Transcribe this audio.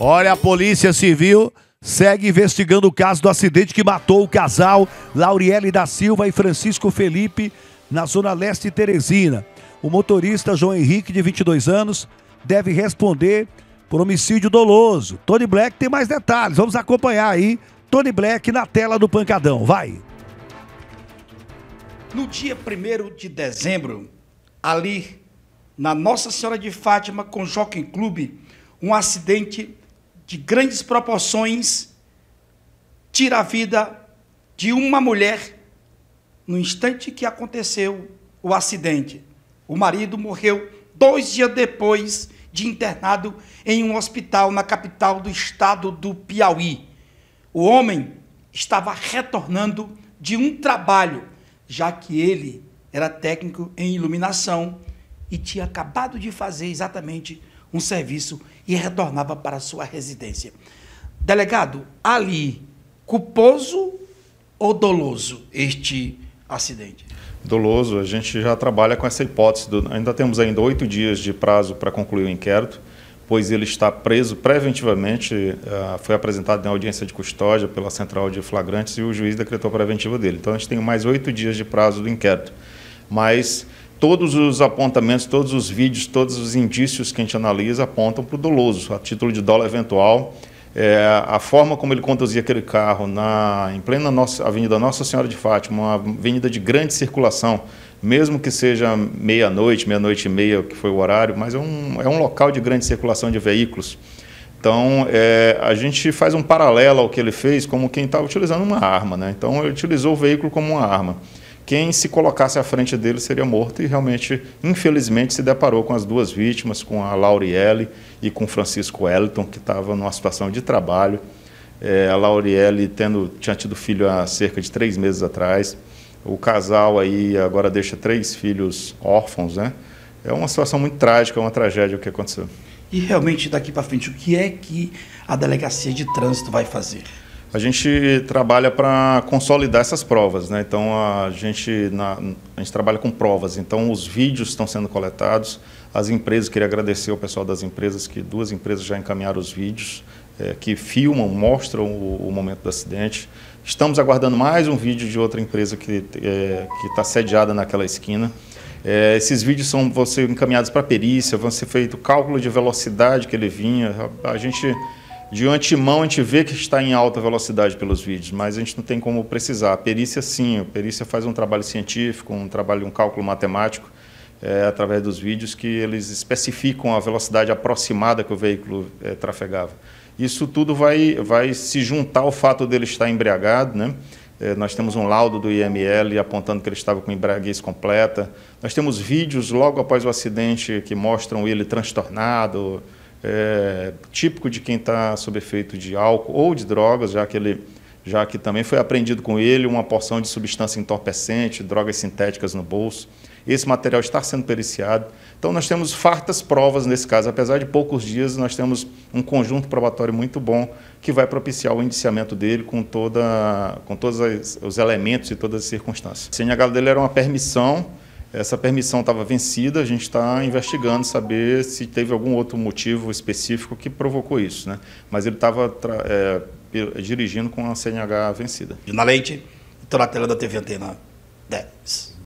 Olha, a Polícia Civil segue investigando o caso do acidente que matou o casal Lauriele da Silva e Francisco Felipe na zona leste de Teresina. O motorista João Henrique, de 22 anos, deve responder por homicídio doloso. Tony Black tem mais detalhes. Vamos acompanhar aí Tony Black na tela do Pancadão. Vai. No dia 1 de dezembro, ali na Nossa Senhora de Fátima com Jockey Clube, um acidente de grandes proporções tira a vida de uma mulher no instante que aconteceu o acidente. O marido morreu dois dias depois de internado em um hospital na capital do estado do Piauí. O homem estava retornando de um trabalho, já que ele era técnico em iluminação e tinha acabado de fazer exatamente um serviço e retornava para sua residência. Delegado, ali, culposo ou doloso este acidente? Doloso, a gente já trabalha com essa hipótese. Do, ainda temos ainda oito dias de prazo para concluir o inquérito, pois ele está preso preventivamente. Eh, foi apresentado na audiência de custódia pela central de flagrantes e o juiz decretou preventiva dele. Então a gente tem mais oito dias de prazo do inquérito. Mas todos os apontamentos, todos os vídeos, todos os indícios que a gente analisa apontam para o doloso, a título de dólar eventual. É, a forma como ele conduzia aquele carro na, em plena nossa, Avenida Nossa Senhora de Fátima, uma avenida de grande circulação, mesmo que seja meia-noite, meia-noite e meia, que foi o horário, mas é um, é um local de grande circulação de veículos. Então, é, a gente faz um paralelo ao que ele fez como quem estava tá utilizando uma arma. Né? Então, ele utilizou o veículo como uma arma quem se colocasse à frente dele seria morto e realmente, infelizmente, se deparou com as duas vítimas, com a Laurielle e com Francisco Eliton, que estava numa situação de trabalho. É, a Laurielle tendo, tinha tido filho há cerca de três meses atrás. O casal aí agora deixa três filhos órfãos, né? É uma situação muito trágica, uma tragédia o que aconteceu. E realmente daqui para frente, o que é que a delegacia de trânsito vai fazer? A gente trabalha para consolidar essas provas, né? Então a gente, na, a gente trabalha com provas, então os vídeos estão sendo coletados. As empresas, queria agradecer ao pessoal das empresas, que duas empresas já encaminharam os vídeos, é, que filmam, mostram o, o, momento do acidente. Estamos aguardando mais um vídeo de outra empresa que é, está sediada naquela esquina. É, esses vídeos são, vão ser encaminhados para perícia, vão ser feito cálculo de velocidade que ele vinha. a, a gente de antemão a gente vê que está em alta velocidade pelos vídeos, mas a gente não tem como precisar. A perícia sim, a perícia faz um trabalho científico, um trabalho, um cálculo matemático é, através dos vídeos que eles especificam a velocidade aproximada que o veículo é, trafegava. Isso tudo vai, vai se juntar ao fato dele estar embriagado, né? É, nós temos um laudo do IML apontando que ele estava com embriaguez completa. Nós temos vídeos logo após o acidente que mostram ele transtornado, é, típico de quem está sob efeito de álcool ou de drogas, já que ele já que também foi apreendido com ele uma porção de substância entorpecente, drogas sintéticas no bolso. Esse material está sendo periciado. Então nós temos fartas provas nesse caso. Apesar de poucos dias, nós temos um conjunto probatório muito bom que vai propiciar o indiciamento dele com, toda, com todos os elementos e todas as circunstâncias. O CNH dele era uma permissão essa permissão estava vencida, a gente está investigando, saber se teve algum outro motivo específico que provocou isso. Né? Mas ele estava é, dirigindo com a CNH vencida. E na leite, estou na tela da TV Antena 10.